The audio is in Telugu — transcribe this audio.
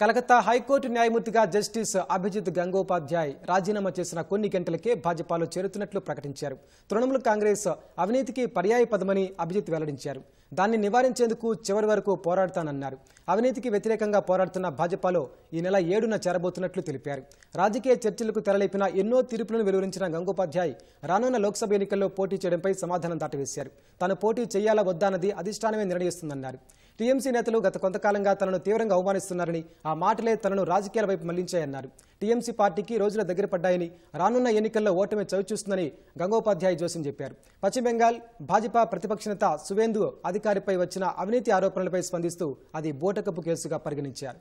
కలకత్తా హైకోర్టు న్యాయమూర్తిగా జస్టిస్ అభిజిత్ గంగోపాధ్యాయ్ రాజీనామా చేసిన కొన్ని గంటలకే భాజపాలో చేరుతున్నట్లు ప్రకటించారు తృణమూల్ కాంగ్రెస్ అవినీతికి పర్యాయ పదమని అభిజిత్ వెల్లడించారు దాన్ని నివారించేందుకు చివరి వరకు పోరాడతానన్నారు అవినీతికి వ్యతిరేకంగా పోరాడుతున్న భాజపాలో ఈ నెల ఏడున చేరబోతున్నట్లు తెలిపారు రాజకీయ చర్చలకు తెరలేపిన ఎన్నో తీర్పులను వెలువరించిన గంగోపాధ్యాయ్ రానున్న లోక్సభ ఎన్నికల్లో పోటీ చేయడంపై సమాధానం దాటవేశారు తాను పోటీ చేయాలా వద్దా అన్నది అధిష్టానమే నిర్ణయిస్తుందన్నారు టీఎంసీ నేతలు గత కొంతకాలంగా తనను తీవ్రంగా అవమానిస్తున్నారని ఆ మాటలే తనను రాజకీయాల వైపు మళ్లించాయన్నారు టీఎంసీ పార్టీకి రోజుల దగ్గర పడ్డాయని రానున్న ఎన్నికల్లో ఓటమి చవిచూస్తుందని గంగోపాధ్యాయ జోసిన్ చెప్పారు పశ్చిమ బెంగాల్ భాజపా ప్రతిపక్ష నేత సువేందు అధికారిపై వచ్చిన అవినీతి ఆరోపణలపై స్పందిస్తూ అది బోటకప్పు కేసుగా పరిగణించారు